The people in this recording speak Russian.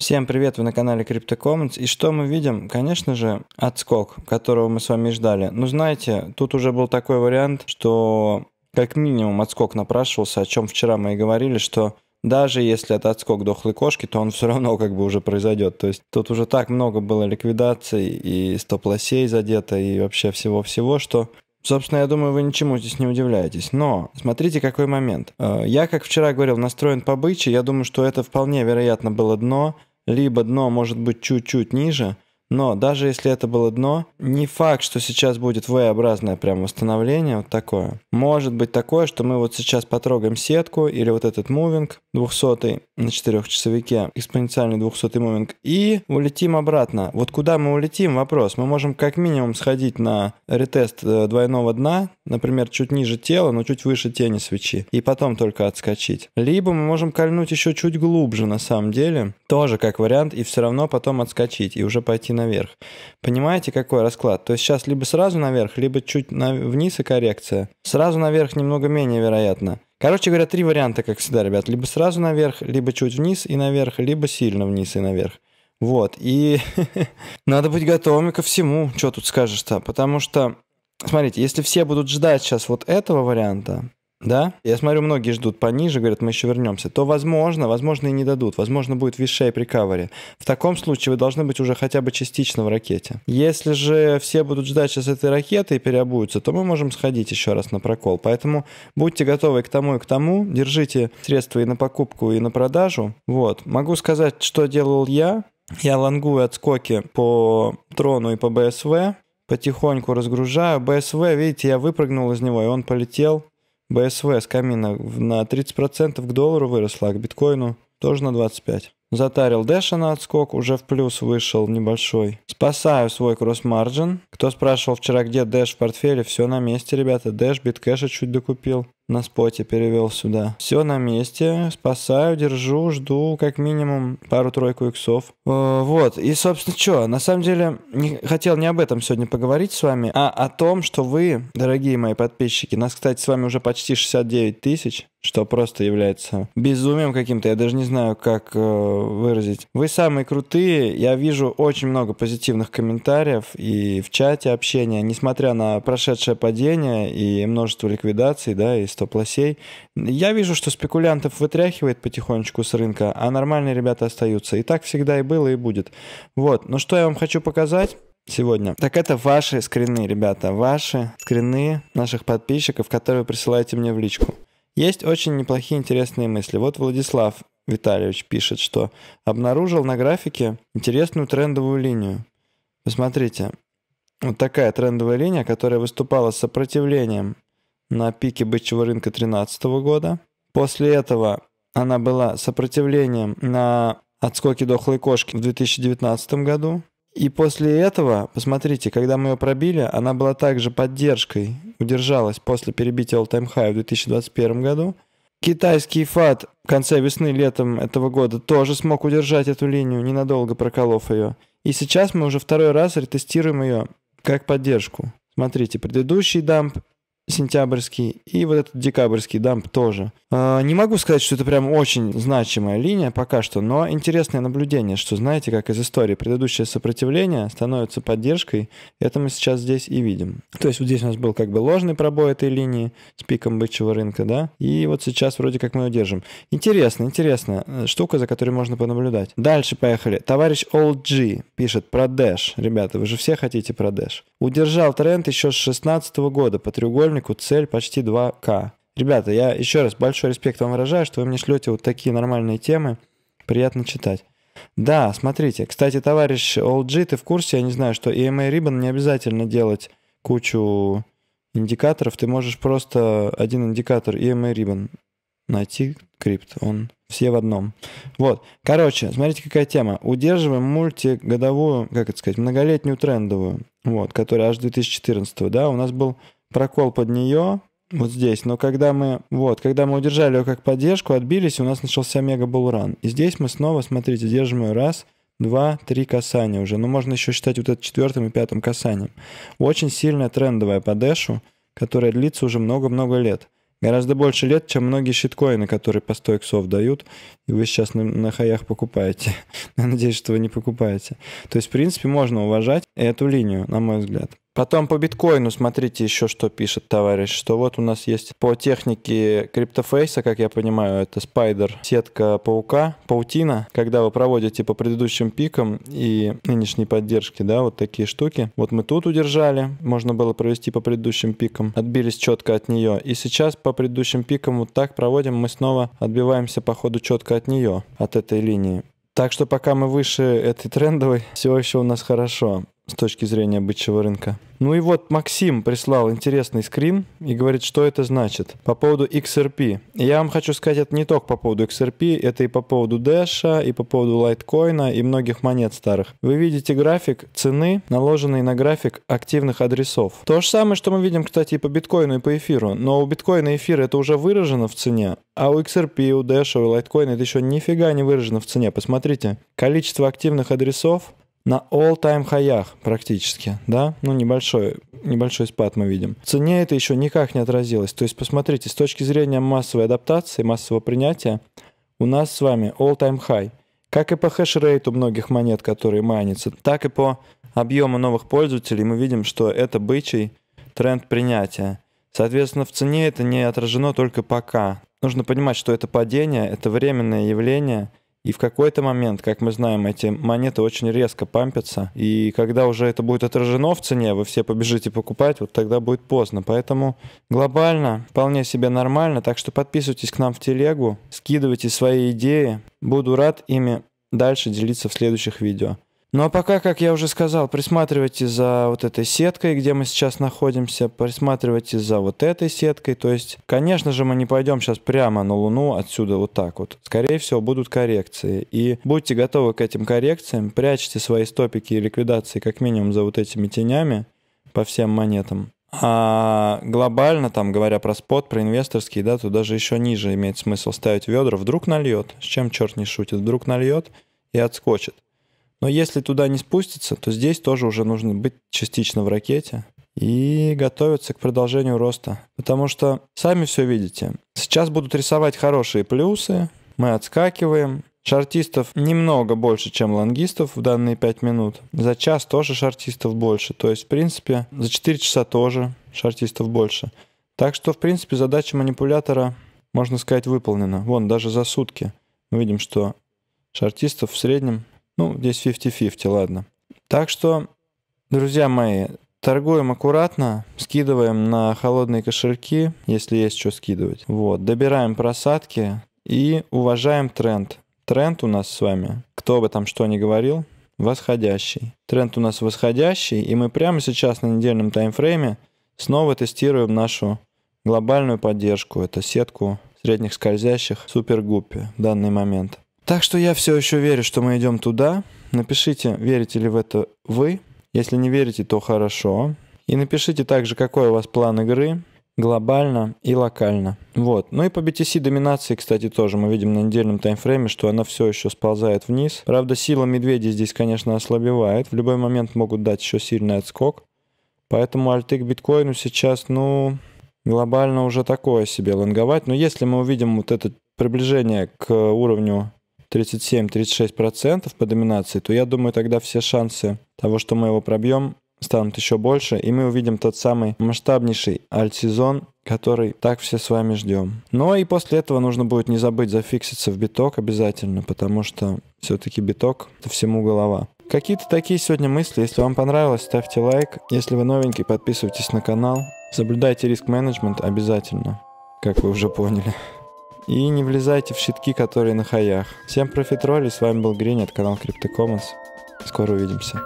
Всем привет, вы на канале Crypto Comments. И что мы видим? Конечно же, отскок, которого мы с вами ждали. Но знаете, тут уже был такой вариант, что как минимум отскок напрашивался, о чем вчера мы и говорили, что даже если это отскок дохлой кошки, то он все равно как бы уже произойдет. То есть тут уже так много было ликвидаций и стоп-лосей задето, и вообще всего-всего, что Собственно, я думаю, вы ничему здесь не удивляетесь. Но смотрите, какой момент. Э, я, как вчера говорил, настроен по бычьи. Я думаю, что это вполне вероятно было дно либо дно может быть чуть-чуть ниже – но даже если это было дно, не факт, что сейчас будет V-образное прям восстановление, вот такое. Может быть такое, что мы вот сейчас потрогаем сетку или вот этот мувинг 200 на 4 часовике, экспоненциальный 200 мувинг, и улетим обратно. Вот куда мы улетим, вопрос. Мы можем как минимум сходить на ретест э, двойного дна, например, чуть ниже тела, но чуть выше тени свечи, и потом только отскочить. Либо мы можем кольнуть еще чуть глубже на самом деле, тоже как вариант, и все равно потом отскочить, и уже пойти наверх. Понимаете, какой расклад? То есть сейчас либо сразу наверх, либо чуть на... вниз и коррекция. Сразу наверх немного менее вероятно. Короче говоря, три варианта, как всегда, ребят. Либо сразу наверх, либо чуть вниз и наверх, либо сильно вниз и наверх. Вот, и надо быть готовыми ко всему, что тут скажешь-то, потому что, смотрите, если все будут ждать сейчас вот этого варианта, да, я смотрю, многие ждут пониже, говорят, мы еще вернемся, то возможно, возможно и не дадут, возможно будет висшая прикавери. В таком случае вы должны быть уже хотя бы частично в ракете. Если же все будут ждать сейчас этой ракеты и переобуются, то мы можем сходить еще раз на прокол. Поэтому будьте готовы к тому и к тому, держите средства и на покупку, и на продажу. Вот. Могу сказать, что делал я. Я лангую отскоки по трону и по БСВ потихоньку разгружаю. БСВ, видите, я выпрыгнул из него, и он полетел. БСВ с камина на 30% к доллару выросла, а к биткоину тоже на 25%. Затарил Дэша на отскок, уже в плюс вышел небольшой. Спасаю свой кросс-марджин. Кто спрашивал вчера, где Дэш в портфеле, все на месте, ребята. Дэш биткэша чуть докупил на споте перевел сюда. Все на месте, спасаю, держу, жду как минимум пару-тройку иксов. Э, вот, и, собственно, что, на самом деле, не, хотел не об этом сегодня поговорить с вами, а о том, что вы, дорогие мои подписчики, нас, кстати, с вами уже почти 69 тысяч, что просто является безумием каким-то, я даже не знаю, как э, выразить. Вы самые крутые, я вижу очень много позитивных комментариев и в чате общения, несмотря на прошедшее падение и множество ликвидаций, да, и 100 пласей. Я вижу, что спекулянтов вытряхивает потихонечку с рынка, а нормальные ребята остаются. И так всегда и было, и будет. Вот, но что я вам хочу показать? сегодня. Так это ваши скрины, ребята, ваши скрины наших подписчиков, которые присылаете мне в личку. Есть очень неплохие интересные мысли. Вот Владислав Витальевич пишет, что обнаружил на графике интересную трендовую линию. Посмотрите, вот такая трендовая линия, которая выступала с сопротивлением на пике бычьего рынка 2013 года. После этого она была сопротивлением на отскоке дохлой кошки в 2019 году. И после этого, посмотрите, когда мы ее пробили, она была также поддержкой, удержалась после перебития all-time high в 2021 году. Китайский фат в конце весны, летом этого года тоже смог удержать эту линию, ненадолго проколов ее. И сейчас мы уже второй раз ретестируем ее как поддержку. Смотрите, предыдущий дамп сентябрьский и вот этот декабрьский дамп тоже. А, не могу сказать, что это прям очень значимая линия пока что, но интересное наблюдение, что знаете, как из истории, предыдущее сопротивление становится поддержкой, это мы сейчас здесь и видим. То есть вот здесь у нас был как бы ложный пробой этой линии с пиком бычьего рынка, да, и вот сейчас вроде как мы удержим. Интересно, интересно, э, штука, за которой можно понаблюдать. Дальше поехали. Товарищ Old G пишет про Dash. Ребята, вы же все хотите про Dash. Удержал тренд еще с 16 года по треугольнику экономику, цель почти 2К. Ребята, я еще раз большой респект вам выражаю, что вы мне шлете вот такие нормальные темы. Приятно читать. Да, смотрите. Кстати, товарищ OLG, ты в курсе, я не знаю, что EMA Ribbon эм не обязательно делать кучу индикаторов. Ты можешь просто один индикатор EMA Ribbon эм найти крипт. Он все в одном. Вот. Короче, смотрите, какая тема. Удерживаем мультигодовую, как это сказать, многолетнюю трендовую, вот, которая аж 2014 да, у нас был прокол под нее, вот здесь. Но когда мы, вот, когда мы удержали ее как поддержку, отбились, у нас начался мега булран. И здесь мы снова, смотрите, держим ее раз, два, три касания уже. Но ну, можно еще считать вот это четвертым и пятым касанием. Очень сильная трендовая по которая длится уже много-много лет. Гораздо больше лет, чем многие щиткоины, которые по 100 иксов дают, и вы сейчас на, на хаях покупаете. Я надеюсь, что вы не покупаете. То есть, в принципе, можно уважать эту линию, на мой взгляд. Потом по биткоину смотрите еще, что пишет товарищ, что вот у нас есть по технике криптофейса, как я понимаю, это спайдер, сетка паука, паутина, когда вы проводите по предыдущим пикам и нынешней поддержке, да, вот такие штуки. Вот мы тут удержали, можно было провести по предыдущим пикам, отбились четко от нее. И сейчас по предыдущим пикам вот так проводим, мы снова отбиваемся по ходу четко от нее, от этой линии. Так что пока мы выше этой трендовой, все еще у нас хорошо с точки зрения бычьего рынка. Ну и вот Максим прислал интересный скрин и говорит, что это значит по поводу XRP. Я вам хочу сказать, это не только по поводу XRP, это и по поводу Dash, и по поводу лайткоина, и многих монет старых. Вы видите график цены, наложенный на график активных адресов. То же самое, что мы видим, кстати, и по биткоину, и по эфиру. Но у биткоина и эфира это уже выражено в цене, а у XRP, у Dash, у лайткоина это еще нифига не выражено в цене. Посмотрите, количество активных адресов на all-time хаях практически, да, ну небольшой, небольшой спад мы видим. В цене это еще никак не отразилось. То есть посмотрите, с точки зрения массовой адаптации, массового принятия, у нас с вами all-time high. Как и по хешрейту многих монет, которые майнятся, так и по объему новых пользователей мы видим, что это бычий тренд принятия. Соответственно, в цене это не отражено только пока. Нужно понимать, что это падение, это временное явление – и в какой-то момент, как мы знаем, эти монеты очень резко пампятся. И когда уже это будет отражено в цене, вы все побежите покупать, вот тогда будет поздно. Поэтому глобально, вполне себе нормально. Так что подписывайтесь к нам в телегу, скидывайте свои идеи. Буду рад ими дальше делиться в следующих видео. Ну а пока, как я уже сказал, присматривайте за вот этой сеткой, где мы сейчас находимся, присматривайте за вот этой сеткой. То есть, конечно же, мы не пойдем сейчас прямо на Луну отсюда вот так вот. Скорее всего, будут коррекции. И будьте готовы к этим коррекциям, прячьте свои стопики и ликвидации как минимум за вот этими тенями по всем монетам. А глобально, там, говоря про спот, про инвесторские, да, то даже еще ниже имеет смысл ставить ведра. Вдруг нальет, с чем черт не шутит, вдруг нальет и отскочит. Но если туда не спуститься, то здесь тоже уже нужно быть частично в ракете и готовиться к продолжению роста. Потому что сами все видите. Сейчас будут рисовать хорошие плюсы, мы отскакиваем, Шартистов немного больше, чем лонгистов в данные 5 минут. За час тоже шартистов больше. То есть, в принципе, за 4 часа тоже шартистов больше. Так что, в принципе, задача манипулятора, можно сказать, выполнена. Вон, даже за сутки мы видим, что шартистов в среднем ну, здесь 50-50, ладно. Так что, друзья мои, Торгуем аккуратно, скидываем на холодные кошельки, если есть что скидывать. Вот, добираем просадки и уважаем тренд. Тренд у нас с вами, кто бы там что ни говорил, восходящий. Тренд у нас восходящий, и мы прямо сейчас на недельном таймфрейме снова тестируем нашу глобальную поддержку. Это сетку средних скользящих супергуппи в данный момент. Так что я все еще верю, что мы идем туда. Напишите, верите ли в это вы. Если не верите, то хорошо. И напишите также, какой у вас план игры глобально и локально. Вот. Ну и по BTC доминации, кстати, тоже мы видим на недельном таймфрейме, что она все еще сползает вниз. Правда, сила медведей здесь, конечно, ослабевает. В любой момент могут дать еще сильный отскок. Поэтому альты к биткоину сейчас, ну, глобально уже такое себе лонговать. Но если мы увидим вот это приближение к уровню 37-36% по доминации, то я думаю, тогда все шансы того, что мы его пробьем, станут еще больше, и мы увидим тот самый масштабнейший альт-сезон, который так все с вами ждем. Но и после этого нужно будет не забыть зафикситься в биток обязательно, потому что все-таки биток — это всему голова. Какие-то такие сегодня мысли. Если вам понравилось, ставьте лайк. Если вы новенький, подписывайтесь на канал. Соблюдайте риск-менеджмент обязательно, как вы уже поняли. И не влезайте в щитки, которые на хаях. Всем профитроли, с вами был Гринь от канала Криптокоммонс. Скоро увидимся.